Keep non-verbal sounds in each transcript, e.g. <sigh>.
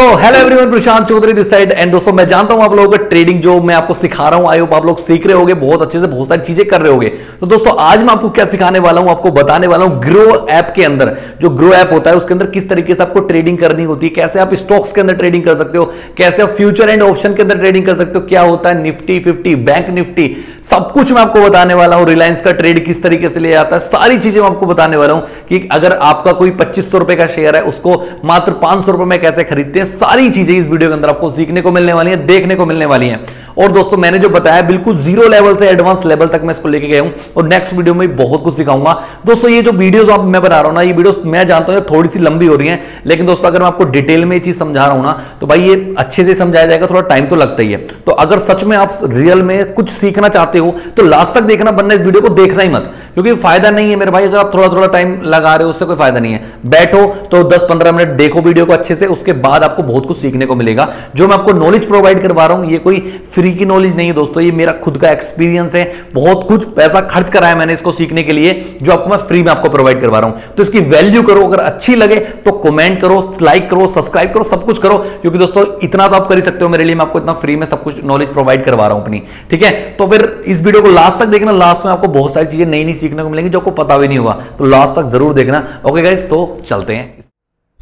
so hello everyone Prashant Chaudhary this side and दोस्तों मैं जानता हूं आप लोगों का ट्रेडिंग जो मैं आपको सिखा रहा हूं आई होप आप लोग सीख रहे होंगे बहुत अच्छे से बहुत सारी चीजें कर रहे होंगे तो दोस्तों आज मैं आपको क्या सिखाने वाला हूं आपको बताने वाला हूं ग्रो ऐप के अंदर जो ग्रो ऐप होता है उसके अंदर किस तरीके से आपको ट्रेडिंग करनी होती है कैसे आप स्टॉक्स के अंदर ट्रेडिंग कर सकते हो कैसे आप फ्यूचर एंड ऑप्शन के अंदर ट्रेडिंग कर सकते हो क्या होता है निफ्टी फिफ्टी बैंक निफ्टी सब कुछ मैं आपको बताने वाला हूं रिलायंस का ट्रेड किस तरीके से लिया जाता है सारी चीजें मैं आपको बताने वाला हूं कि अगर आपका कोई पच्चीस रुपए का शेयर है उसको मात्र पांच रुपए में कैसे खरीदते हैं सारी चीजें इस वीडियो के अंदर आपको सीखने को मिलने वाली है देखने को मिलने वाली है और दोस्तों मैंने जो बताया बिल्कुल जीरो लेवल से एडवांस लेवल तक मैं इसको लेके गया हूं और नेक्स्ट वीडियो में बहुत कुछ सिखाऊंगा दोस्तों ये जो वीडियोस आप मैं बना रहा हूं ना ये वीडियोस मैं जानता हूं थोड़ी सी लंबी हो रही है लेकिन दोस्तों अगर मैं आपको डिटेल में ये चीज समझा रहा हूं ना तो भाई ये अच्छे से समझाया जाएगा थोड़ा टाइम तो लगता ही है तो अगर सच में आप रियल में कुछ सीखना चाहते हो तो लास्ट तक देखना बनना इस वीडियो को देखना ही मत क्योंकि फायदा नहीं है मेरे भाई अगर आप थोड़ा थोड़ा टाइम लगा रहे हो उससे कोई फायदा नहीं है बैठो तो दस पंद्रह मिनट देखो वीडियो को अच्छे से उसके बाद आपको बहुत कुछ सीखने को मिलेगा जो मैं आपको नॉलेज प्रोवाइड करवा रहा हूं ये कोई फ्री की नॉलेज नहीं है दोस्तों ये मेरा खुद का एक्सपीरियंस है बहुत कुछ पैसा खर्च कराया मैंने इसको सीखने के लिए जो आपको मैं फ्री में आपको प्रोवाइड करवा रहा हूं तो इसकी वैल्यू करो अगर अच्छी लगे तो कमेंट करो लाइक करो सब्सक्राइब करो सब कुछ करो क्योंकि दोस्तों इतना तो आप कर ही सकते हो मेरे लिए मैं आपको इतना फ्री में सब कुछ नॉलेज प्रोवाइड करवा रहा हूं अपनी ठीक है तो फिर इस वीडियो को लास्ट तक देखना लास्ट में आपको बहुत सारी चीजें नई नई सीखने को मिलेंगी जो आपको पता भी नहीं हुआ तो लास्ट तक जरूर देखना ओके गाइज तो चलते हैं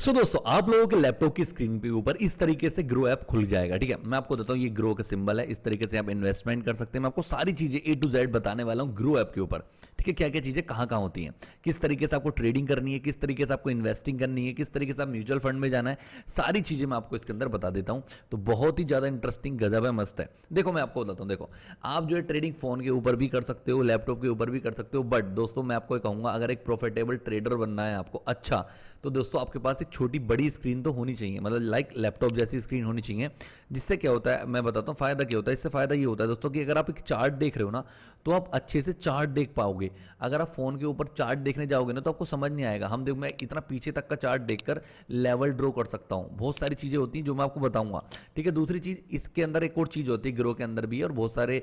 सो so, दोस्तों आप लोगों के लैपटॉप की स्क्रीन पे ऊपर इस तरीके से ग्रो ऐप खुल जाएगा ठीक है मैं आपको बताता हूँ ये ग्रो का सिंबल है इस तरीके से आप इन्वेस्टमेंट कर सकते हैं मैं आपको सारी चीजें ए टू जेड बताने वाला हूँ ग्रो ऐप के ऊपर ठीक है क्या क्या चीज़ें कहाँ कहाँ होती हैं किस तरीके से आपको ट्रेडिंग करनी है किस तरीके से आपको इन्वेस्टिंग करनी है किस तरीके से आप म्यूचुअल फंड में जाना है सारी चीज़ें मैं आपको इसके अंदर बता देता हूँ तो बहुत ही ज़्यादा इंटरेस्टिंग गजब है मस्त है देखो मैं आपको बताता हूँ देखो आप जो है ट्रेडिंग फ़ोन के ऊपर भी कर सकते हो लैपटॉप के ऊपर भी कर सकते हो बट दोस्तों मैं आपको कहूँगा अगर एक प्रॉफिटेबल ट्रेडर बनना है आपको अच्छा तो दोस्तों आपके पास एक छोटी बड़ी स्क्रीन तो होनी चाहिए मतलब लाइक लैपटॉप जैसी स्क्रीन होनी चाहिए जिससे क्या होता है मैं बताता हूँ फ़ायदा क्या होता है इससे फ़ायदा ये होता है दोस्तों कि अगर आप एक चार्ट देख रहे हो ना तो आप अच्छे से चार्ट देख पाओगे अगर आप फोन के ऊपर चार्ट देखने जाओगे ना तो आपको समझ नहीं आएगा हम देखो मैं इतना पीछे तक का चार्ट देखकर लेवल ड्रॉ कर सकता हूं बहुत सारी चीज़ें होती हैं जो मैं आपको बताऊंगा ठीक है दूसरी चीज़ इसके अंदर एक और चीज़ होती है ग्रो के अंदर भी और बहुत सारे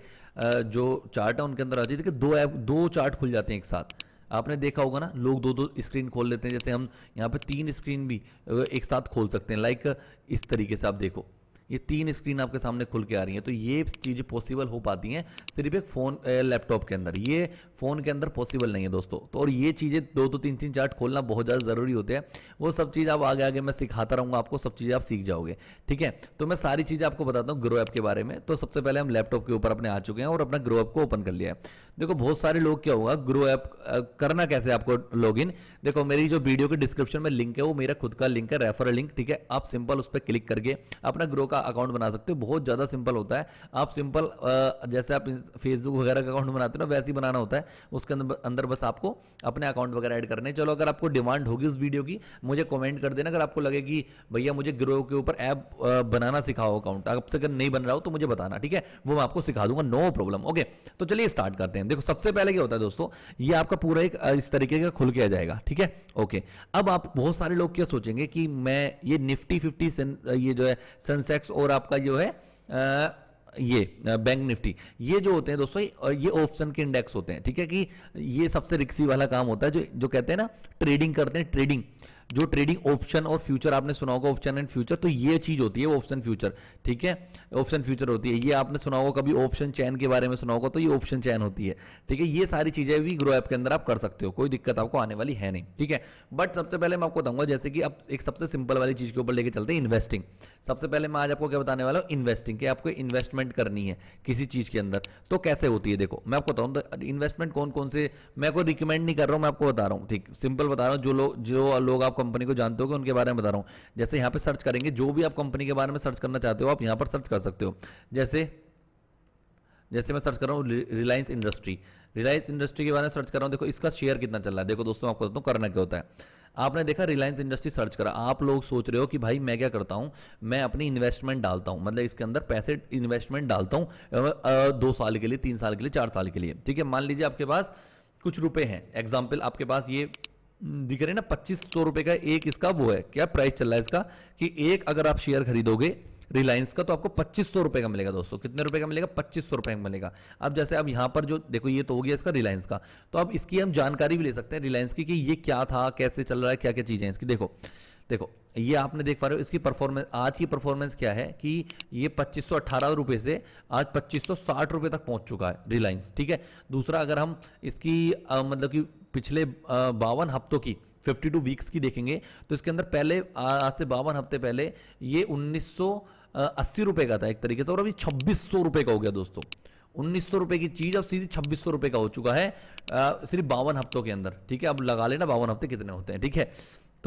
जो चार्ट है उनके अंदर आती है देखिए दो ऐप दो चार्ट खुल जाते हैं एक साथ आपने देखा होगा ना लोग दो दो स्क्रीन खोल लेते हैं जैसे हम यहाँ पे तीन स्क्रीन भी एक साथ खोल सकते हैं लाइक इस तरीके से आप देखो ये तीन स्क्रीन आपके सामने खुल के आ रही है तो ये चीज़ें पॉसिबल हो पाती हैं सिर्फ एक फ़ोन लैपटॉप के अंदर ये फ़ोन के अंदर पॉसिबल नहीं है दोस्तों तो और ये चीज़ें दो दो तीन तीन चार्ट खोलना बहुत ज़्यादा ज़रूरी होते हैं वो सब चीज़ आप आगे आगे मैं सिखाता रहूँगा आपको सब चीज़ें आप सीख जाओगे ठीक है तो मैं सारी चीज़ें आपको बताता हूँ ग्रो ऐप के बारे में तो सबसे पहले हम लैपटॉप के ऊपर अपने आ चुके हैं और अपना ग्रो ऐप को ओपन कर लिया है देखो बहुत सारे लोग क्या होगा ग्रो ऐप करना कैसे आपको लॉग देखो मेरी जो वीडियो के डिस्क्रिप्शन में लिंक है वो मेरा खुद का लिंक है रेफर लिंक ठीक है आप सिंपल उस पर क्लिक करके अपना ग्रो का का अकाउंट बना सकते हो बहुत ज़्यादा सिंपल होता है आप सिंपल जैसे आप फेसबुक वगैरह का अकाउंट बनाते हो ना वैसे ही बनाना होता है उसके अंदर बस आपको अपने अकाउंट वगैरह ऐड करने चलो अगर आपको डिमांड होगी उस वीडियो की मुझे कमेंट कर देना अगर आपको लगे कि भैया मुझे ग्रो के ऊपर ऐप बनाना सिखाओ अकाउंट से अगर नहीं बन रहा हो तो मुझे बताना ठीक है वो मैं आपको सिखा दूंगा नो प्रॉब्लम ओके तो चलिए स्टार्ट करते हैं देखो सबसे पहले क्या होता है दोस्तों ये आपका पूरा एक इस तरीके का खुल के आ जाएगा ठीक है ओके अब आप बहुत सारे लोग क्या सोचेंगे कि मैं ये निफ्टी फिफ्टी ये जो है सेंसेक्स सेंसेक्स और आपका जो है आ, ये बैंक निफ्टी ये जो होते हैं दोस्तों ये ऑप्शन के इंडेक्स होते हैं ठीक है कि ये सबसे रिक्सी वाला काम होता है जो जो कहते हैं ना ट्रेडिंग करते हैं ट्रेडिंग जो ट्रेडिंग ऑप्शन और फ्यूचर आपने सुना होगा ऑप्शन एंड फ्यूचर तो ये चीज होती है ऑप्शन फ्यूचर ठीक है ऑप्शन फ्यूचर होती है ये आपने सुना होगा कभी ऑप्शन चैन के बारे में सुना होगा तो ये ऑप्शन चैन होती है ठीक है ये सारी चीजें भी ग्रो ऐप के अंदर आप कर सकते हो कोई दिक्कत आपको आने वाली है नहीं ठीक है बट सबसे पहले मैं आपको बताऊंगा जैसे कि आप एक सबसे सिंपल वाली चीज के ऊपर लेके चलते हैं इन्वेस्टिंग सबसे पहले मैं आज आपको क्या बताने वाला हूँ इन्वेस्टिंग के आपको इन्वेस्टमेंट करनी है किसी चीज के अंदर तो कैसे होती है देखो मैं आपको बताऊँ तो इन्वेस्टमेंट कौन कौन से मैं कोई रिकमेंड नहीं कर रहा हूँ मैं आपको बता रहा हूँ ठीक सिंपल बता रहा हूँ जो लोग जो लोग आपको कंपनी को जानते हो उनके बारे में बता रहा हूँ जैसे यहाँ पे सर्च करेंगे जो भी आप कंपनी के बारे में सर्च करना चाहते हो आप यहाँ पर सर्च कर सकते हो जैसे जैसे मैं सर्च कर रहा हूँ रिलायंस इंडस्ट्री रिलायंस इंडस्ट्री के बारे में सर्च कर रहा हूँ देखो इसका शेयर कितना चल रहा है देखो दोस्तों आपको बताता करना क्या होता है आपने देखा रिलायंस इंडस्ट्री सर्च करा आप लोग सोच रहे हो कि भाई मैं क्या करता हूँ मैं अपनी इन्वेस्टमेंट डालता हूँ मतलब इसके अंदर पैसे इन्वेस्टमेंट डालता हूँ दो साल के लिए तीन साल के लिए चार साल के लिए ठीक है मान लीजिए आपके पास कुछ रुपए हैं एग्जाम्पल आपके पास ये दिख रहे ना पच्चीस सौ रुपए का एक इसका वो है क्या प्राइस चल रहा है इसका कि एक अगर आप शेयर खरीदोगे रिलायंस का तो आपको पच्चीस सौ रुपए का मिलेगा दोस्तों कितने रुपए का मिलेगा पच्चीस सौ रुपए का मिलेगा अब जैसे अब यहाँ पर जो देखो ये तो हो गया इसका रिलायंस का तो अब इसकी हम जानकारी भी ले सकते हैं रिलायंस की कि ये क्या था कैसे चल रहा है क्या क्या चीज़ें इसकी देखो देखो ये आपने देख पा रहे हो इसकी परफॉर्मेंस आज की परफॉर्मेंस क्या है कि ये पच्चीस रुपए से आज पच्चीस रुपए तक पहुंच चुका है रिलायंस ठीक है दूसरा अगर हम इसकी आ, मतलब कि पिछले बावन हफ्तों की 52 वीक्स की देखेंगे तो इसके अंदर पहले आज से बावन हफ्ते पहले ये उन्नीस रुपए का था एक तरीके से और अभी छब्बीस सौ रुपए का हो गया दोस्तों उन्नीस सौ रुपए की चीज अब सीधी छब्बीस सौ रुपए का हो चुका है सिर्फ बावन हफ्तों के अंदर ठीक है अब लगा लेना बावन हफ्ते कितने होते हैं ठीक है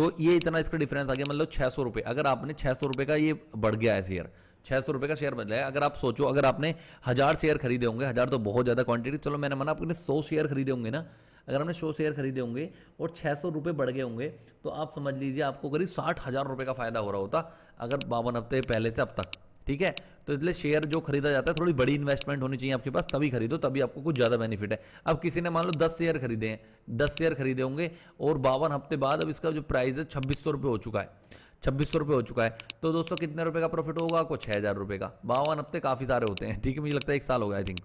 तो ये इतना इसका डिफरेंस आ गया मतलब छह सौ रुपए अगर आपने छह सौ रुपए का ये बढ़ गया है शेयर छह सौ रुपए का शेयर बदला है अगर आप सोचो अगर आपने हज़ार शेयर खरीदे होंगे हज़ार तो बहुत ज़्यादा क्वांटिटी चलो मैंने माना आपने सौ शेयर खरीदे होंगे ना अगर हमने सौ शेयर खरीदे होंगे और छह सौ रुपये बढ़ गए होंगे तो आप समझ लीजिए आपको करीब साठ हज़ार रुपये का फ़ायदा हो रहा होता अगर बावन हफ्ते पहले से अब तक ठीक है तो इसलिए शेयर जो खरीदा जाता है थोड़ी बड़ी इन्वेस्टमेंट होनी चाहिए आपके पास तभी खरीदो तभी आपको कुछ ज़्यादा बेनिफिट है अब किसी ने मान लो दस शेयर खरीदे हैं दस शेयर खरीदे होंगे और बावन हफ्ते बाद अब इसका जो प्राइस है छब्बीस सौ रुपये हो चुका है छब्बीस सौ रुपये हो चुका है तो दोस्तों कितने रुपये का प्रॉफिट होगा आपको छः हज़ार रुपये का बावन हफ्ते काफ़ी सारे होते हैं ठीक है मुझे लगता है एक साल हो गया आई थिंक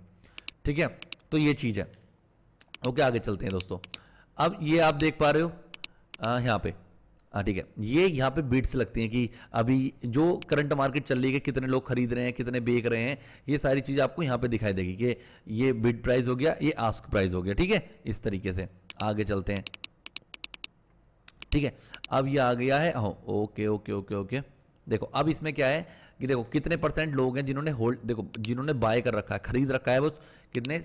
ठीक है तो ये चीज़ है ओके आगे चलते हैं दोस्तों अब ये आप देख पा रहे हो यहाँ पे हाँ ठीक है ये यहाँ पे बीट्स लगती हैं कि अभी जो करंट मार्केट चल रही है कितने लोग खरीद रहे हैं कितने बेच रहे हैं ये सारी चीज़ आपको यहाँ पे दिखाई देगी कि ये बिट प्राइस हो गया ये आस्क प्राइस हो गया ठीक है इस तरीके से आगे चलते हैं ठीक है अब ये आ गया है हो ओके ओके ओके ओके देखो अब इसमें क्या है कि देखो कितने परसेंट लोग हैं जिन्होंने होल्ड देखो जिन्होंने बाय कर रखा है खरीद रखा है वो कितने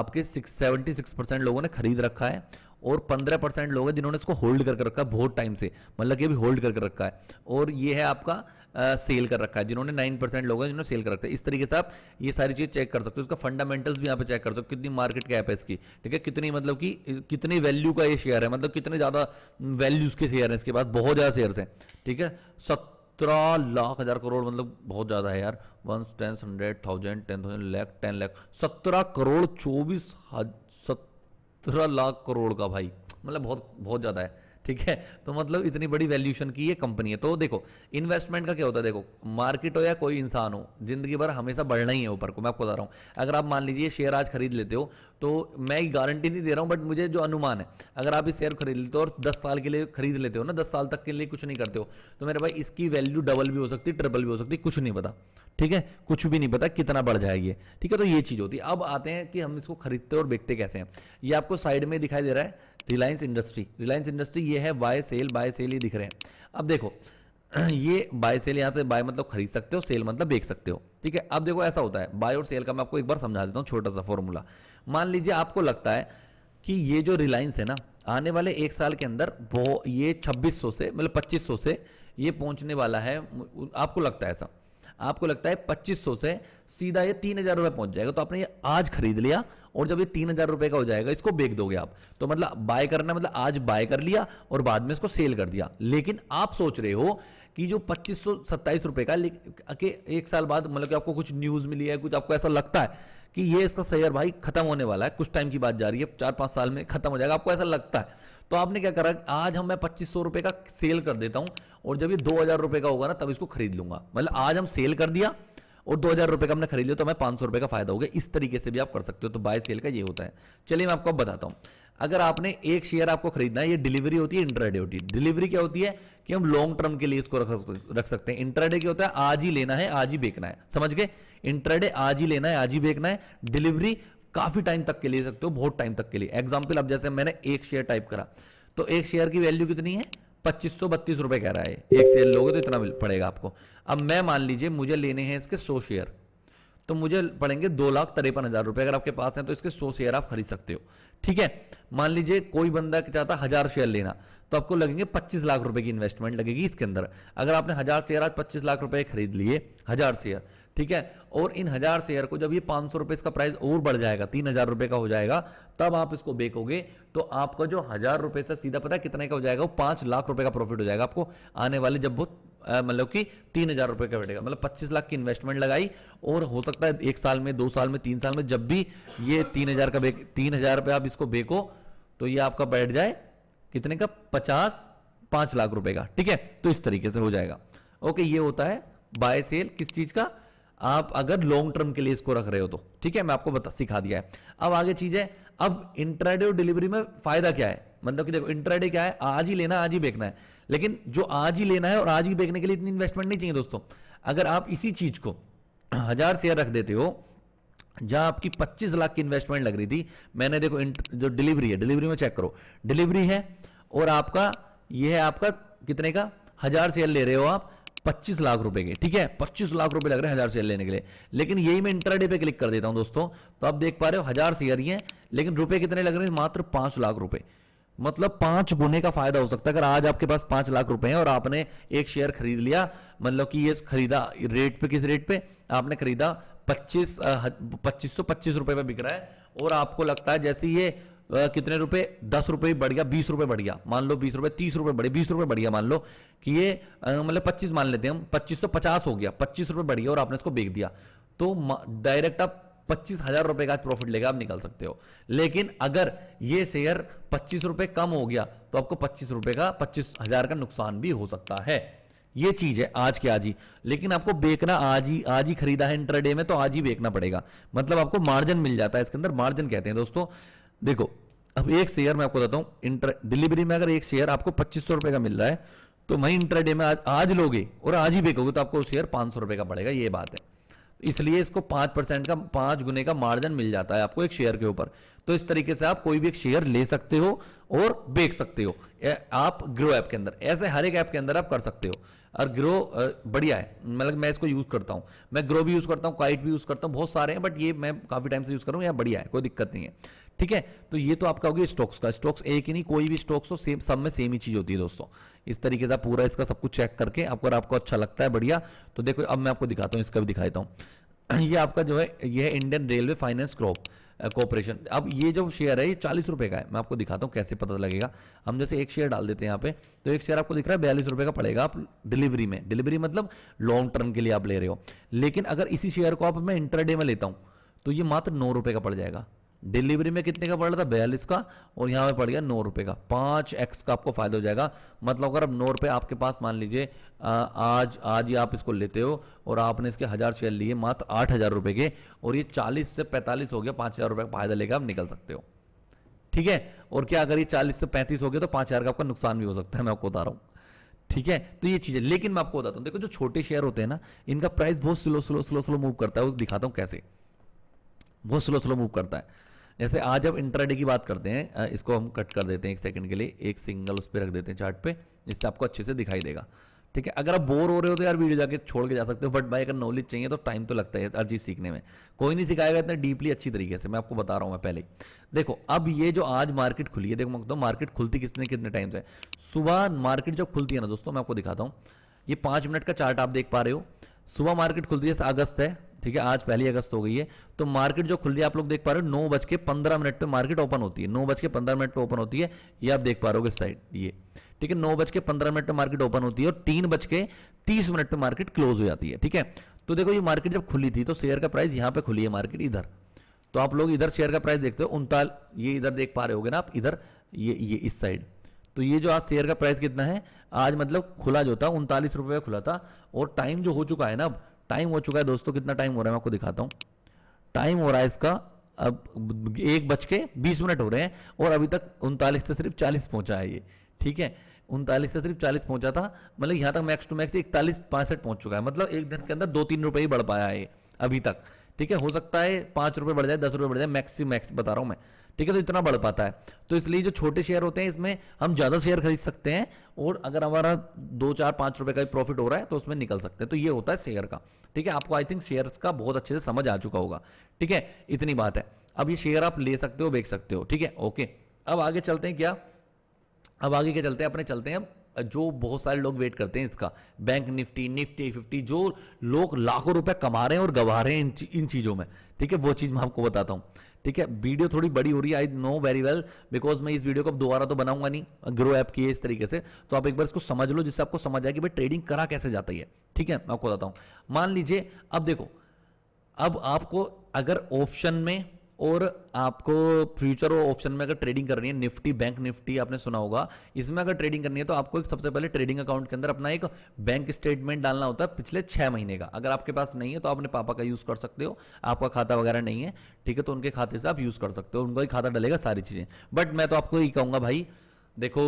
आपके सिक्स सेवेंटी सिक्स परसेंट लोगों ने खरीद रखा है और पंद्रह परसेंट लोग हैं जिन्होंने इसको होल्ड करके कर रखा है बहुत टाइम से मतलब कि अभी होल्ड करके कर रखा है और ये है आपका आ, सेल कर रखा है जिन्होंने नाइन परसेंट लोग हैं जिन्होंने सेल कर रखा है इस तरीके से आप ये सारी चीज़ चेक कर सकते हो उसका फंडामेंटल्स भी यहाँ पे चेक कर सकते हो कितनी मार्केट कैप है इसकी ठीक है कितनी मतलब कि कितनी वैल्यू का ये शेयर है मतलब कितने ज़्यादा वैल्यू उसके शेयर हैं इसके पास बहुत ज़्यादा शेयर हैं ठीक है सत्रह लाख हज़ार करोड़ मतलब बहुत ज़्यादा है यार one tens hundred thousand ten thousand lakh ten lakh सत्रह करोड़ चौबीस सत्रह लाख करोड़ का भाई मतलब बहुत बहुत ज़्यादा है ठीक है तो मतलब इतनी बड़ी वैल्यूशन की ये कंपनी है तो देखो इन्वेस्टमेंट का क्या होता है देखो मार्केट हो या कोई इंसान हो जिंदगी भर हमेशा बढ़ना ही है ऊपर को मैं आपको बता रहा हूँ अगर आप मान लीजिए शेयर आज खरीद लेते हो तो मैं गारंटी नहीं दे रहा हूँ बट मुझे जो अनुमान है अगर आप ये शेयर खरीद लेते हो और दस साल के लिए खरीद लेते हो ना दस साल तक के लिए कुछ नहीं करते हो तो मेरे भाई इसकी वैल्यू डबल भी हो सकती ट्रिपल भी हो सकती कुछ नहीं पता ठीक है कुछ भी नहीं पता कितना बढ़ जाएगी ठीक है तो ये चीज़ होती है अब आते हैं कि हम इसको खरीदते और बेचते कैसे हैं ये आपको साइड में दिखाई दे रहा है रिलायंस इंडस्ट्री रिलायंस इंडस्ट्री ये है बाय सेल बाय सेल ही दिख रहे हैं अब देखो <clears throat> ये बाय सेल यहां से बाय मतलब खरीद सकते हो सेल मतलब बेच सकते हो ठीक है अब देखो ऐसा होता है बाय और सेल का मैं आपको एक बार समझा देता हूँ छोटा सा फॉर्मूला मान लीजिए आपको लगता है कि ये जो रिलायंस है ना आने वाले एक साल के अंदर वो ये 2600 से मतलब 2500 से ये पहुंचने वाला है आपको लगता है ऐसा आपको लगता है सौ से सीधा ये तीन हजार रुपये पहुंच जाएगा तो आपने ये आज खरीद लिया और जब ये तीन हजार रुपये का हो जाएगा इसको बेच दोगे आप तो मतलब बाय करना मतलब आज बाय कर लिया और बाद में इसको सेल कर दिया लेकिन आप सोच रहे हो कि जो पच्चीस सौ सत्ताईस रुपये का के एक साल बाद मतलब कि आपको कुछ न्यूज़ मिली है कुछ आपको ऐसा लगता है कि ये इसका शेयर भाई खत्म होने वाला है कुछ टाइम की बात जा रही है चार पाँच साल में खत्म हो जाएगा आपको ऐसा लगता है तो आपने क्या करा आज हम मैं पच्चीस सौ रुपए का सेल कर देता हूं और जब ये दो हज़ार रुपए का होगा ना तब इसको खरीद लूंगा मतलब आज हम सेल कर दिया और दो हज़ार रुपए का हमने खरीद लिया तो हमें पांच सौ रुपए का फायदा हो गया इस तरीके से भी आप कर सकते हो तो बाय सेल का ये होता है चलिए मैं आपको अब बताता हूं अगर आपने एक शेयर आपको खरीदना है ये डिलीवरी होती है इंटरडे होती है डिलीवरी क्या होती है कि हम लॉन्ग टर्म के लिए इसको रख सकते हैं इंटरडे क्या होता है आज ही लेना है आज ही बेचना है समझ गए इंटरडे आज ही लेना है आज ही बेचना है डिलीवरी काफी टाइम तक के ले सकते हो बहुत टाइम तक के लिए एग्जाम्पल अब जैसे मैंने एक शेयर टाइप करा तो एक शेयर की वैल्यू कितनी है पच्चीस सौ बत्तीस रुपए कह रहा है एक शेयर लोगे तो इतना पड़ेगा आपको अब मैं मान लीजिए मुझे लेने हैं इसके सौ शेयर तो मुझे पड़ेंगे दो लाख तिरपन हजार रुपए अगर आपके पास है तो इसके सौ शेयर आप खरीद सकते हो ठीक है मान लीजिए कोई बंदा चाहता हजार शेयर लेना तो आपको लगेंगे पच्चीस लाख रुपए की इन्वेस्टमेंट लगेगी इसके अंदर अगर आपने हजार शेयर आज पच्चीस लाख रुपए खरीद लिए हजार शेयर ठीक है और इन हजार शेयर को जब ये पांच सौ रुपए इसका प्राइस और बढ़ जाएगा तीन हजार रुपए का हो जाएगा तब आप इसको बेचोगे तो आपका जो हजार रुपए से सीधा पता है कितने का हो जाएगा वो पांच लाख रुपए का प्रॉफिट हो जाएगा आपको आने वाले जब वो मतलब कि तीन हजार रुपए का बैठेगा मतलब पच्चीस लाख की इन्वेस्टमेंट लगाई और हो सकता है एक साल में दो साल में तीन साल में जब भी ये तीन हजार का तीन हजार रुपये आप इसको बेचो तो ये आपका बैठ जाए कितने का पचास पांच लाख रुपए का ठीक है तो इस तरीके से हो जाएगा ओके ये होता है बाय सेल किस चीज का आप अगर लॉन्ग टर्म के लिए इसको रख रहे हो तो ठीक है मैं आपको बता सिखा दिया है अब आगे चीज है अब इंट्राडे और डिलीवरी में फायदा क्या है मतलब कि देखो इंट्राडे क्या है आज ही लेना आज ही बेचना है लेकिन जो आज ही लेना है और आज ही बेचने के लिए इतनी इन्वेस्टमेंट नहीं चाहिए दोस्तों अगर आप इसी चीज को हजार शेयर रख देते हो जहां आपकी 25 लाख की इन्वेस्टमेंट लग रही थी मैंने देखो जो डिलीवरी है डिलीवरी में चेक करो डिलीवरी है और आपका यह है आपका कितने का हजार शेयर ले रहे हो आप पच्चीस लाख रुपए के ठीक है पच्चीस लाख रुपए लग रहे हैं हजार शेयर लेने के लिए लेकिन यही मैं इंटरडे पे क्लिक कर देता हूं दोस्तों तो आप देख पा रहे हो हजार शेयर ही है लेकिन रुपए कितने लग रहे हैं मात्र पांच लाख रुपए मतलब पांच गुने का फायदा हो सकता है अगर आज आपके पास पांच लाख रुपए हैं और आपने एक शेयर खरीद लिया मतलब कि ये खरीदा रेट पे किस रेट पे आपने खरीदा पच्चीस पच्चीस सौ पच्चीस रुपए पे बिक रहा है और आपको लगता है जैसे ये कितने रुपए दस रुपए बढ़ गया बीस रुपए बढ़ गया मान लो बीस रुपए तीस रुपए बढ़े बीस रुपए बढ़ गया मान लो कि ये मतलब पच्चीस मान लेते हैं हम पच्चीस सौ तो पचास हो गया पच्चीस रुपए बढ़ गया और आपने इसको बेच दिया तो डायरेक्ट आप पच्चीस हजार रुपए का प्रॉफिट लेगा आप निकाल सकते हो लेकिन अगर ये शेयर पच्चीस रुपए कम हो गया तो आपको पच्चीस रुपए का पच्चीस हजार का नुकसान भी हो सकता है ये चीज है आज के आज ही लेकिन आपको बेचना आज ही आज ही खरीदा है इंटरडे में तो आज ही बेचना पड़ेगा मतलब आपको मार्जिन मिल जाता है इसके अंदर मार्जिन कहते हैं दोस्तों देखो अब एक शेयर मैं आपको बताता हूं इंटर डिलीवरी में अगर एक शेयर आपको पच्चीस सौ रुपए का मिल रहा है तो वहीं इंटरडे में आज आज लोगे और आज ही बेचोगे तो आपको शेयर पांच सौ रुपए का पड़ेगा ये बात है इसलिए इसको पांच परसेंट का पांच गुने का मार्जिन मिल जाता है आपको एक शेयर के ऊपर तो इस तरीके से आप कोई भी एक शेयर ले सकते हो और बेच सकते हो आप ग्रो ऐप के अंदर ऐसे हर एक ऐप के अंदर आप कर सकते हो और ग्रो बढ़िया है मतलब मैं इसको यूज़ करता हूं मैं ग्रो भी यूज़ करता हूँ काइट भी यूज़ करता हूँ बहुत सारे हैं बट ये मैं काफ़ी टाइम से यूज़ करूँ या बढ़िया है कोई दिक्कत नहीं है ठीक है तो ये तो आपका होगी स्टॉक्स का स्टॉक्स एक ही नहीं कोई भी स्टॉक्स हो सेम सब में सेम ही चीज होती है दोस्तों इस तरीके से पूरा इसका सब कुछ चेक करके आपको अगर आपको अच्छा लगता है बढ़िया तो देखो अब मैं आपको दिखाता हूँ इसका भी दिखाता हूँ <clears throat> ये आपका जो है ये है Indian railway finance corp corporation अब ये जो शेयर है ये चालीस रुपए का है मैं आपको दिखाता हूँ कैसे पता लगेगा हम जैसे एक शेयर डाल देते हैं यहाँ पे तो एक शेयर आपको दिख रहा है बयालीस रुपए का पड़ेगा आप डिलीवरी में डिलीवरी मतलब लॉन्ग टर्म के लिए आप ले रहे हो लेकिन अगर इसी शेयर को आप मैं इंटरडे में लेता हूँ तो ये मात्र नौ रुपए का पड़ जाएगा डिलीवरी में कितने का पड़ रहा था बयालीस का और यहाँ पे पड़ गया नौ रुपये का पाँच एक्स का आपको फायदा हो जाएगा मतलब अगर अब नौ रुपये आपके पास मान लीजिए आज आज ही आप इसको लेते हो और आपने इसके हज़ार शेयर लिए मात्र आठ हज़ार रुपये के और ये चालीस से पैंतालीस हो गया पाँच हज़ार रुपये का फायदा लेकर आप निकल सकते हो ठीक है और क्या अगर ये चालीस से पैंतीस हो गया तो पाँच हज़ार का आपका नुकसान भी हो सकता है मैं आपको बता रहा हूँ ठीक है तो ये चीज़ है लेकिन मैं आपको बताता हूँ देखो जो छोटे शेयर होते हैं ना इनका प्राइस बहुत slow slow slow slow move करता है वो दिखाता हूँ कैसे बहुत स्लो स्लो मूव करता है जैसे आज हम इंट्राडे की बात करते हैं इसको हम कट कर देते हैं एक सेकंड के लिए एक सिंगल उस पर रख देते हैं चार्ट पे जिससे आपको अच्छे से दिखाई देगा ठीक है अगर आप बोर हो रहे हो तो यार वीडियो जाके छोड़ के जा सकते हो बट भाई अगर नॉलेज चाहिए तो टाइम तो लगता है हर चीज़ सीखने में कोई नहीं सिखाएगा इतना डीपली अच्छी तरीके से मैं आपको बता रहा हूँ मैं पहले ही देखो अब ये जो आज मार्केट खुली है देखो मैं तो मार्केट खुलती किसने कितने टाइम से सुबह मार्केट जब खुलती है ना दोस्तों मैं आपको दिखाता हूँ ये पाँच मिनट का चार्ट आप देख पा रहे हो सुबह मार्केट खुलती है अगस्त है ठीक है आज पहली अगस्त हो गई है तो मार्केट जो खुल रही है आप लोग देख पा रहे हो नौ बज के पंद्रह मिनट पर मार्केट ओपन होती है नौ बज के पंद्रह मिनट पर ओपन होती है ये आप देख पा रहे हो इस साइड ये ठीक है नौ बज के पंद्रह मिनट पर मार्केट ओपन होती है और तीन बज के तीस मिनट पर मार्केट क्लोज हो जाती है ठीक है तो देखो ये मार्केट जब खुली थी तो शेयर का प्राइस यहाँ पे खुली है मार्केट इधर तो आप लोग इधर शेयर का प्राइस देखते हो उनताल ये इधर देख पा रहे हो ना आप इधर ये ये इस साइड तो ये जो आज शेयर का प्राइस कितना है आज मतलब खुला जो था उनतालीस रुपये खुला था और टाइम जो हो चुका है ना अब टाइम हो चुका है दोस्तों कितना टाइम हो रहा है मैं आपको दिखाता हूं टाइम हो रहा है इसका अब एक बज के बीस मिनट हो रहे हैं और अभी तक उनतालीस से सिर्फ चालीस पहुंचा है ये ठीक है उनतालीस से सिर्फ चालीस पहुंचा था मतलब यहां तक मैक्स टू मैक्स इकतालीस पैंसठ पहुंच चुका है मतलब एक दिन के अंदर दो तीन रुपए ही बढ़ पाया है अभी तक ठीक है हो सकता है पांच रुपए बढ़ जाए दस रुपए बढ़ जाए मैक्स मैक्स बता रहा हूं मैं ठीक है तो इतना बढ़ पाता है तो इसलिए जो छोटे शेयर होते हैं इसमें हम ज़्यादा शेयर खरीद सकते हैं और अगर हमारा दो चार पांच रुपए का प्रॉफिट हो रहा है तो उसमें निकल सकते हैं तो ये होता है शेयर का ठीक है आपको आई थिंक शेयर का बहुत अच्छे से समझ आ चुका होगा ठीक है इतनी बात है अब ये शेयर आप ले सकते हो बेच सकते हो ठीक है ओके अब आगे चलते हैं क्या अब आगे क्या चलते हैं अपने चलते हैं जो बहुत सारे लोग वेट करते हैं इसका बैंक निफ्टी निफ्टी फिफ्टी जो लोग लाखों रुपए कमा रहे हैं और गवा रहे हैं इन चीज़ों में ठीक है वो चीज़ मैं आपको बताता हूँ ठीक है वीडियो थोड़ी बड़ी हो रही है I know very well because मैं इस वीडियो को अब दोबारा तो बनाऊंगा नहीं ग्रो ऐप की इस तरीके से तो आप एक बार इसको समझ लो जिससे आपको समझ आए कि भाई ट्रेडिंग करा कैसे जाता है ठीक है मैं आपको बताता हूं मान लीजिए अब देखो अब आपको अगर ऑप्शन में और आपको फ्यूचर और ऑप्शन में अगर ट्रेडिंग करनी है निफ्टी बैंक निफ्टी आपने सुना होगा इसमें अगर ट्रेडिंग करनी है तो आपको एक सबसे पहले ट्रेडिंग अकाउंट के अंदर अपना एक बैंक स्टेटमेंट डालना होता है पिछले छह महीने का अगर आपके पास नहीं है तो आप अपने पापा का यूज़ कर सकते हो आपका खाता वगैरह नहीं है ठीक है तो उनके खाते से आप यूज़ कर सकते हो उनका ही खाता डलेगा सारी चीज़ें बट मैं तो आपको यही कहूंगा भाई देखो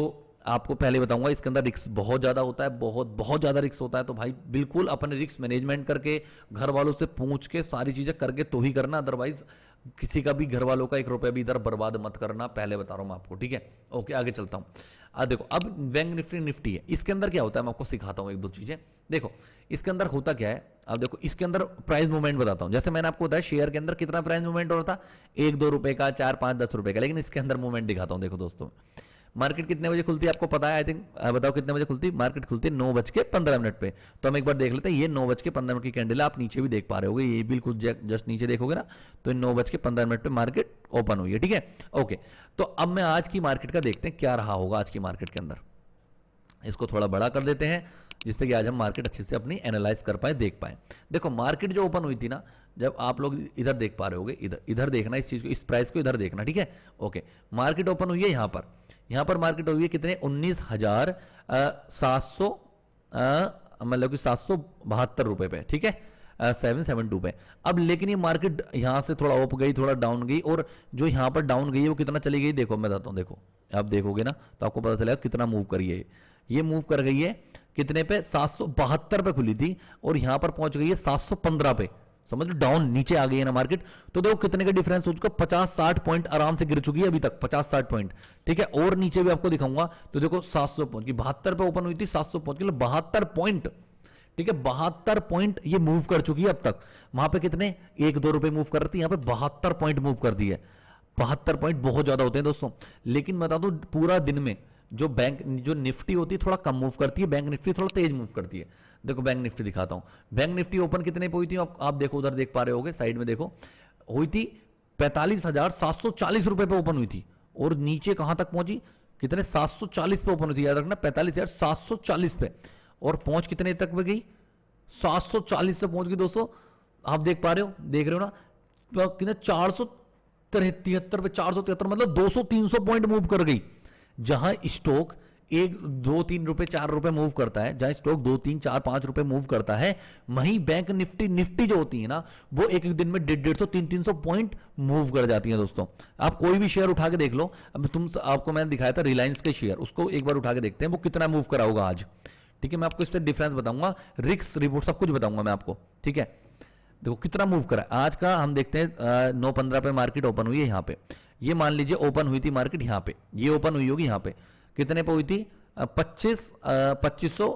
आपको पहले बताऊंगा इसके अंदर रिक्स बहुत ज़्यादा होता है बहुत बहुत ज़्यादा रिक्स होता है तो भाई बिल्कुल अपने रिक्स मैनेजमेंट करके घर वालों से पूछ के सारी चीज़ें करके तो ही करना अदरवाइज किसी का भी घर वालों का एक रुपया भी इधर बर्बाद मत करना पहले बता रहा हूं मैं आपको ठीक है ओके आगे चलता आ देखो अब बैंक निफ्टी निफ्टी है इसके अंदर क्या होता है मैं आपको सिखाता हूं एक दो चीज़ें देखो इसके अंदर होता क्या है अब देखो इसके अंदर प्राइस मूवमेंट बताता हूं जैसे मैंने आपको बताया शेयर के अंदर कितना प्राइस मूवमेंट हो रहा था एक दो रुपए का चार पांच दस रुपए का लेकिन इसके अंदर मूवमेंट दिखाता हूं देखो दोस्तों मार्केट कितने बजे खुलती है आपको पता है आई थिंक बताओ कितने बजे खुलती है मार्केट खुलती है नौ बज के पंद्रह मिनट पे तो हम एक बार देख लेते हैं ये नौ बज के पंद्रह मिनट की कैंडल आप नीचे भी देख पा रहे हो ये बिल्कुल जस्ट नीचे देखोगे ना तो नौ बज के पंद्रह मिनट पर मार्केट ओपन हुई है ठीक है ओके तो अब मैं आज की मार्केट का देखते हैं क्या रहा होगा आज की मार्केट के अंदर इसको थोड़ा बड़ा कर देते हैं जिससे कि आज हम मार्केट अच्छे से अपनी एनालाइज कर पाए देख पाए देखो मार्केट जो ओपन हुई थी ना जब आप लोग इधर देख पा रहे होगे इधर इधर देखना इस चीज़ को इस प्राइस को इधर देखना ठीक है ओके मार्केट ओपन हुई है यहां पर यहां पर मार्केट हुई है कितने उन्नीस हजार सात सौ मतलब कि सात सौ बहत्तर रुपये पे ठीक है सेवन सेवन टू पे अब लेकिन ये मार्केट यहां से थोड़ा ओप गई थोड़ा डाउन गई और जो यहां पर डाउन गई है वो कितना चली गई देखो मैं बताता हूं देखो आप देखोगे ना तो आपको पता चलेगा कितना मूव करी है ये मूव कर गई है कितने पे सात सौ बहत्तर पे खुली थी और यहां पर पहुंच गई है सात सौ पंद्रह पे समझ लो डाउन नीचे आ गई है ना मार्केट तो देखो कितने का डिफरेंस हो चुका पचास साठ पॉइंट आराम से गिर चुकी है अभी तक पचास साठ पॉइंट ठीक है और नीचे भी आपको दिखाऊंगा तो देखो सात सौ पॉइंट गई बहत्तर पे ओपन हुई थी सात सौ पॉइंट बहत्तर पॉइंट ठीक है बहत्तर पॉइंट ये मूव कर चुकी है अब तक वहां पे कितने एक दो रुपए मूव कर रही थी यहां पे बहत्तर पॉइंट मूव कर दी है बहत्तर पॉइंट बहुत ज्यादा होते हैं दोस्तों लेकिन बता दो पूरा दिन में जो बैंक जो निफ्टी होती है थोड़ा कम मूव करती है बैंक निफ्टी थोड़ा तेज मूव करती है देखो बैंक निफ्टी दिखाता हूं बैंक निफ्टी ओपन कितने पे हुई थी आप, आप देखो उधर देख पा रहे होगे साइड में देखो हुई थी पैंतालीस हजार सात सौ चालीस रुपए पे ओपन हुई थी और नीचे कहां तक पहुंची कितने सात सौ चालीस पे ओपन हुई थी याद रखना पैंतालीस हजार सात सौ चालीस पे और पहुंच कितने तक पे गई सात सौ चालीस से पहुंच गई दोस्तों आप देख पा रहे हो देख रहे हो ना तो कितने चार सौ तिहत्तर पे चार सौ तिहत्तर मतलब दो सौ तीन सौ पॉइंट मूव कर गई जहां स्टॉक एक दो तीन रुपए चार रुपए मूव करता है जहां स्टॉक दो तीन चार पांच रुपए मूव करता है वहीं बैंक निफ्टी निफ्टी जो होती है ना वो एक एक दिन में डेढ़ डेढ़ सौ तीन तीन सौ पॉइंट मूव कर जाती है दोस्तों आप कोई भी शेयर उठा के देख लो अब तुम आपको मैंने दिखाया था रिलायंस के शेयर उसको एक बार उठा के देखते हैं वो कितना मूव करा होगा आज ठीक है मैं आपको इससे डिफरेंस बताऊंगा रिक्स रिपोर्ट सब कुछ बताऊंगा मैं आपको ठीक है देखो कितना मूव करा आज का हम देखते हैं नौ पंद्रह पे मार्केट ओपन हुई है यहाँ पे ये मान लीजिए ओपन हुई थी मार्केट यहाँ पे ये ओपन हुई होगी यहाँ पे कितने पे हुई थी पच्चीस पच्चीस सौ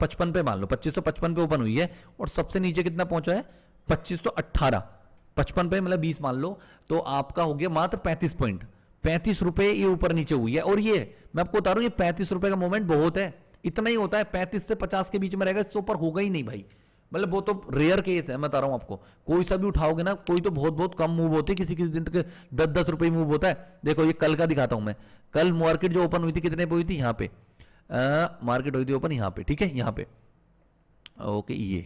पचपन पे मान लो पच्चीस सौ पचपन पे ओपन हुई है और सबसे नीचे कितना पहुंचा है पच्चीस सौ अट्ठारह पचपन पे मतलब बीस मान लो तो आपका हो गया मात्र पैंतीस पॉइंट पैंतीस रुपए ये ऊपर नीचे हुई है और ये मैं आपको बता रहा हूं ये पैंतीस रुपए का मूवमेंट बहुत है इतना ही होता है पैंतीस से पचास के बीच में रहेगा इससे ऊपर होगा ही नहीं भाई मतलब वो तो रेयर केस है मैं बता रहा हूँ आपको कोई सा भी उठाओगे ना कोई तो बहुत बहुत कम मूव होती है किसी किसी दिन तक दस दस रुपये मूव होता है देखो ये कल का दिखाता हूं मैं कल मार्केट जो ओपन हुई थी कितने पे हुई थी यहाँ पे मार्केट हुई थी ओपन यहाँ पे ठीक है यहाँ पे ओके ये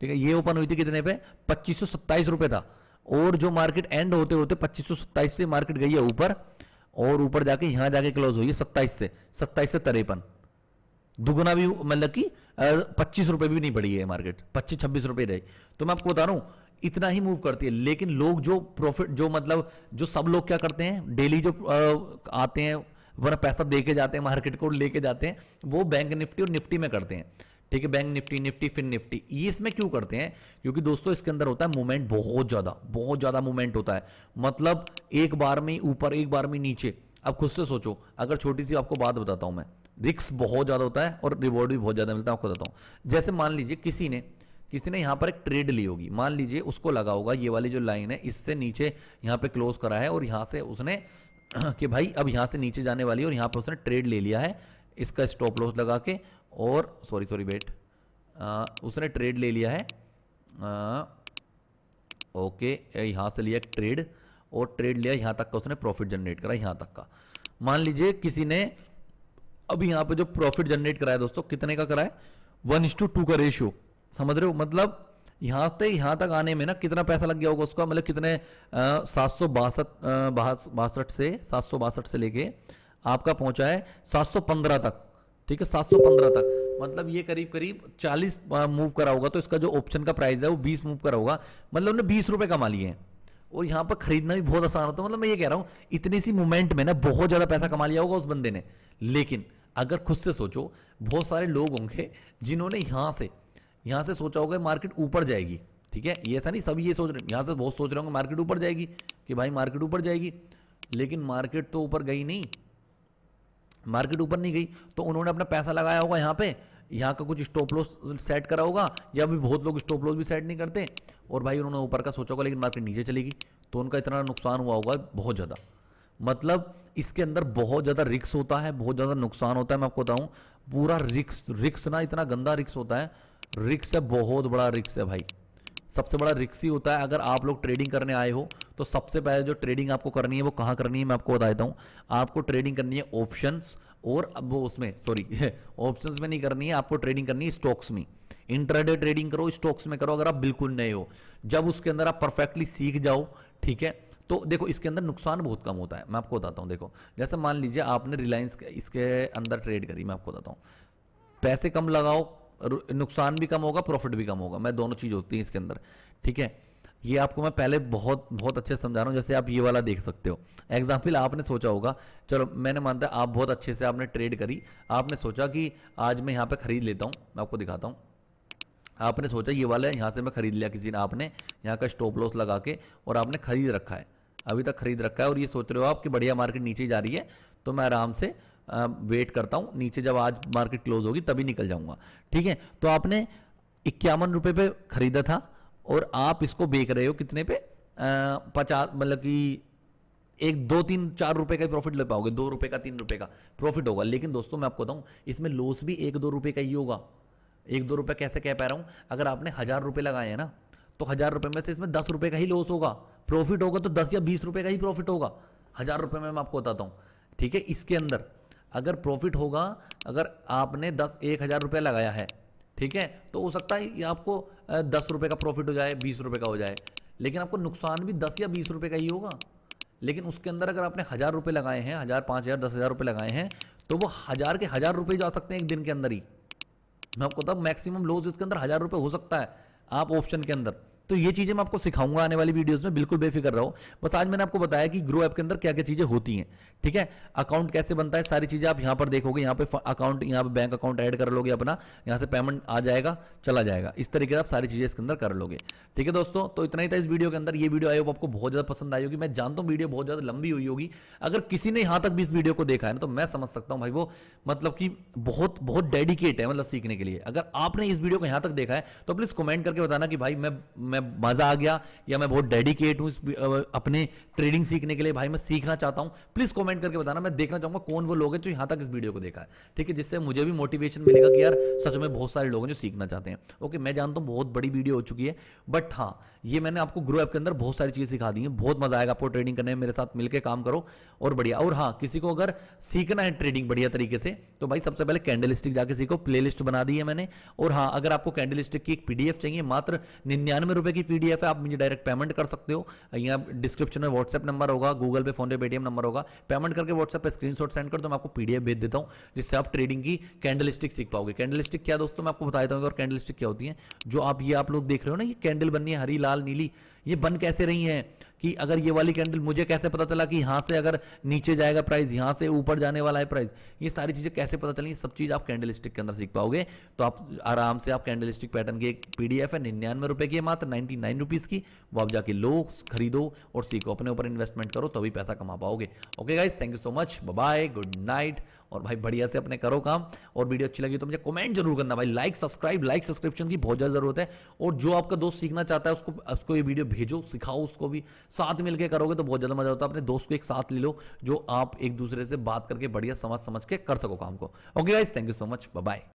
ठीक है ये ओपन हुई थी कितने पे पच्चीस रुपए सत्ताईस था और जो मार्केट एंड होते होते पच्चीस सत्ताईस से मार्केट गई है ऊपर और ऊपर जाके यहां जाके क्लोज हुई है सत्ताईस से सत्ताईस से तरेपन दुगना भी मतलब की पच्चीस रुपये भी नहीं बढ़ी है मार्केट पच्चीस छब्बीस रुपये रही तो मैं आपको बता रहा हूं इतना ही मूव करती है लेकिन लोग जो प्रॉफिट जो मतलब जो सब लोग क्या करते हैं डेली जो आते हैं वरना पैसा दे के जाते हैं मार्केट को लेके जाते हैं वो बैंक निफ्टी और निफ्टी में करते हैं ठीक है बैंक निफ्टी निफ्टी फिर निफ्टी ये इसमें क्यों करते हैं क्योंकि दोस्तों इसके अंदर होता है मूवमेंट बहुत ज़्यादा बहुत ज़्यादा मूवमेंट होता है मतलब एक बार में ऊपर एक बार में नीचे अब खुद से सोचो अगर छोटी सी आपको बात बताता हूं मैं रिक्स बहुत ज़्यादा होता है और रिवॉर्ड भी बहुत ज़्यादा मिलता है आपको बताता हूँ जैसे मान लीजिए किसी ने किसी ने यहाँ पर एक ट्रेड ली होगी मान लीजिए उसको लगा होगा ये वाली जो लाइन है इससे नीचे यहाँ पे क्लोज करा है और यहाँ से उसने <clears throat> कि भाई अब यहाँ से नीचे जाने वाली है और यहाँ पर उसने ट्रेड ले लिया है इसका स्टॉप लॉस लगा के और सॉरी सॉरी बेट उसने ट्रेड ले लिया है आ, ओके यहाँ से लिया ट्रेड और ट्रेड लिया यहाँ तक का उसने प्रॉफिट जनरेट करा यहाँ तक का मान लीजिए किसी ने अब यहां पर जो प्रॉफिट जनरेट कराया दोस्तों कितने का कराए वन इंस टू टू का रेशियो समझ रहे हो मतलब यहां से यहां तक आने में ना कितना पैसा लग गया होगा उसका मतलब कितने सात सौ बासठ बासठ से सात सौ बासठ से लेके आपका पहुंचा है सात सौ पंद्रह तक ठीक है सात सौ पंद्रह तक मतलब ये करीब करीब चालीस मूव करा होगा तो इसका जो ऑप्शन का प्राइस है वो बीस मूव करा होगा मतलब उन्हें बीस रुपए कमा लिए हैं और यहाँ पर खरीदना भी बहुत आसान होता है मतलब मैं ये कह रहा हूँ इतनी सी मोमेंट में ना बहुत ज़्यादा पैसा कमा लिया होगा उस बंदे ने लेकिन अगर खुद से सोचो बहुत सारे लोग होंगे जिन्होंने यहाँ से यहाँ से सोचा होगा मार्केट ऊपर जाएगी ठीक है ये ऐसा नहीं सब ये सोच रहे यहाँ से बहुत सोच रहे होंगे मार्केट ऊपर जाएगी कि भाई मार्केट ऊपर जाएगी लेकिन मार्केट तो ऊपर गई नहीं मार्केट ऊपर नहीं गई तो उन्होंने अपना पैसा लगाया होगा यहाँ पे यहाँ का कुछ स्टॉप लॉस सेट करा होगा या अभी बहुत लोग स्टॉप लॉस भी सेट नहीं करते और भाई उन्होंने ऊपर का सोचा होगा लेकिन मार्केट नीचे चलेगी तो उनका इतना नुकसान हुआ होगा बहुत ज़्यादा मतलब इसके अंदर बहुत ज़्यादा रिक्स होता है बहुत ज़्यादा नुकसान होता है मैं आपको बताऊँ पूरा रिक्स रिक्स ना इतना गंदा रिक्स होता है रिक्स है बहुत बड़ा रिक्स है भाई सबसे बड़ा रिक्स ही होता है अगर आप लोग ट्रेडिंग करने आए हो तो सबसे पहले जो ट्रेडिंग आपको करनी है वो कहाँ करनी है मैं आपको बता देता हूँ आपको ट्रेडिंग करनी है ऑप्शंस और अब वो उसमें सॉरी ऑप्शंस <laughs> में नहीं करनी है आपको ट्रेडिंग करनी है स्टॉक्स में इंटरडे ट्रेडिंग करो स्टॉक्स में करो अगर आप बिल्कुल नए हो जब उसके अंदर आप परफेक्टली सीख जाओ ठीक है तो देखो इसके अंदर नुकसान बहुत कम होता है मैं आपको बताता हूँ देखो जैसे मान लीजिए आपने रिलायंस इसके अंदर ट्रेड करी मैं आपको बताता हूँ पैसे कम लगाओ नुकसान भी कम होगा प्रॉफिट भी कम होगा मैं दोनों चीज़ होती है इसके अंदर ठीक है ये आपको मैं पहले बहुत बहुत अच्छे समझा रहा हूँ जैसे आप ये वाला देख सकते हो एग्जाम्पल आपने सोचा होगा चलो मैंने मानता आप बहुत अच्छे से आपने ट्रेड करी आपने सोचा कि आज मैं यहाँ पे खरीद लेता हूँ मैं आपको दिखाता हूँ आपने सोचा ये वाला है यहाँ से मैं खरीद लिया किसी ने आपने यहाँ का स्टॉप लॉस लगा के और आपने खरीद रखा है अभी तक खरीद रखा है और ये सोच रहे हो आप कि बढ़िया मार्केट नीचे जा रही है तो मैं आराम से वेट करता हूं नीचे जब आज मार्केट क्लोज होगी तभी निकल जाऊंगा ठीक है तो आपने इक्यावन रुपए पे खरीदा था और आप इसको बेच रहे हो कितने पे पचास मतलब कि एक दो तीन चार रुपए का प्रॉफिट ले पाओगे दो रुपए का तीन रुपए का प्रॉफिट होगा लेकिन दोस्तों मैं आपको बताऊं इसमें लॉस भी एक दो रुपए का ही होगा एक दो रुपए कैसे कह पा रहा हूं अगर आपने हजार रुपए लगाए हैं ना तो हजार रुपए में से इसमें दस रुपए का ही लॉस होगा प्रॉफिट होगा तो दस या बीस रुपए का ही प्रॉफिट होगा हजार रुपए में मैं आपको बताता हूं ठीक है इसके अंदर अगर प्रॉफिट होगा अगर आपने दस एक हज़ार रुपये लगाया है ठीक है तो हो सकता है आपको दस रुपये का प्रॉफिट हो जाए बीस रुपये का हो जाए लेकिन आपको नुकसान भी दस या बीस रुपये का ही होगा लेकिन उसके अंदर अगर आपने हज़ार रुपये लगाए हैं हज़ार पाँच हज़ार दस हज़ार रुपये लगाए हैं तो वो हज़ार के हज़ार रुपये जा सकते हैं एक दिन के अंदर ही मैं आपको तब मैक्सिमम लॉस इसके अंदर हज़ार रुपये हो सकता है आप ऑप्शन के अंदर तो ये चीज़ें मैं आपको सिखाऊंगा आने वाली वीडियोस में बिल्कुल बेफिक्र रहो बस आज मैंने आपको बताया कि ग्रो ऐप के अंदर क्या क्या चीज़ें होती हैं ठीक है अकाउंट कैसे बनता है सारी चीज़ें आप यहां पर देखोगे यहां पे अकाउंट यहां पे बैंक अकाउंट ऐड कर लोगे अपना यहां से पेमेंट आ जाएगा चला जाएगा इस तरीके से आप सारी चीज़ें इसके अंदर कर लोगे ठीक है दोस्तों तो इतना ही था इस वीडियो के अंदर ये वीडियो आई आपको बहुत ज़्यादा पसंद आई होगी मैं जानता हूँ वीडियो बहुत ज़्यादा लंबी हुई होगी अगर किसी ने यहां तक भी इस वीडियो को देखा है ना तो मैं समझ सकता हूँ भाई वो मतलब कि बहुत बहुत डेडिकेट है मतलब सीखने के लिए अगर आपने इस वीडियो को यहां तक देखा है तो प्लीज़ कमेंट करके बताना कि भाई मैं मैं मज़ा आ गया या मैं बहुत डेडिकेट हूँ अपने ट्रेडिंग सीखने के लिए भाई मैं सीखना चाहता हूँ प्लीज़ कमेंट करके बताना मैं देखना चाहूंगा कौन वो लोग हैं जो यहाँ तक इस वीडियो को देखा है ठीक है जिससे मुझे भी मोटिवेशन मिलेगा कि यार सच में बहुत सारे लोग हैं जो सीखना चाहते हैं ओके मैं जानता हूँ बहुत बड़ी वीडियो हो चुकी है बट हाँ ये मैंने आपको ग्रो ऐप के अंदर बहुत सारी चीज़ सिखा दी है बहुत मज़ा आएगा आपको ट्रेडिंग करने में मेरे साथ मिलकर काम करो और बढ़िया और हाँ किसी को अगर सीखना है ट्रेडिंग बढ़िया तरीके से तो भाई सबसे पहले कैंडल स्टिक जाके सीखो प्ले बना दी है मैंने और हाँ अगर आपको कैंडल की एक पीडीएफ चाहिए मात्र निन्यानवे रुपए की पीडीएफ है आप मुझे डायरेक्ट पेमेंट कर सकते हो यहाँ डिस्क्रिप्शन में व्हाट्सएप नंबर होगा Google Pay PhonePe Paytm number होगा पेमेंट करके व्हाट्सएप पर स्क्रीन सेंड कर दो तो मैं आपको पीडीएफ भेज देता हूँ जिससे आप ट्रेडिंग की कैंडल सीख पाओगे कैंडल क्या दोस्तों मैं आपको बता देता हूँ और कैंडल क्या होती है जो आप ये आप लोग देख रहे हो ना ये कैंडल बननी है हरी लाल नीली ये बन कैसे रही है कि अगर ये वाली कैंडल मुझे कैसे पता चला कि यहां से अगर नीचे जाएगा प्राइस यहां से ऊपर जाने वाला है प्राइस ये सारी चीज़ें कैसे पता चलेंगी सब चीज़ आप कैंडल के अंदर सीख पाओगे तो आप आराम से आप कैंडल पैटर्न की एक पीडीएफ है निन्यानवे रुपए की मात्र नाइन्टी नाइन रुपीज़ की वो आप जाके लो खरीदो और सीखो अपने ऊपर इन्वेस्टमेंट करो तभी तो पैसा कमा पाओगे okay guys thank you so much bye good night और भाई बढ़िया से अपने करो काम और वीडियो अच्छी लगी तो मुझे कमेंट जरूर करना भाई लाइक सब्सक्राइब लाइक सब्सक्रिप्शन की बहुत ज़्यादा जरूरत है और जो आपका दोस्त सीखना चाहता है उसको उसको ये वीडियो भेजो सिखाओ उसको भी साथ मिलकर करोगे तो बहुत ज़्यादा मजा आता है अपने दोस्त को एक साथ ले लो जो आप एक दूसरे से बात करके बढ़िया समझ समझ के कर सको काम को okay guys thank you so much bye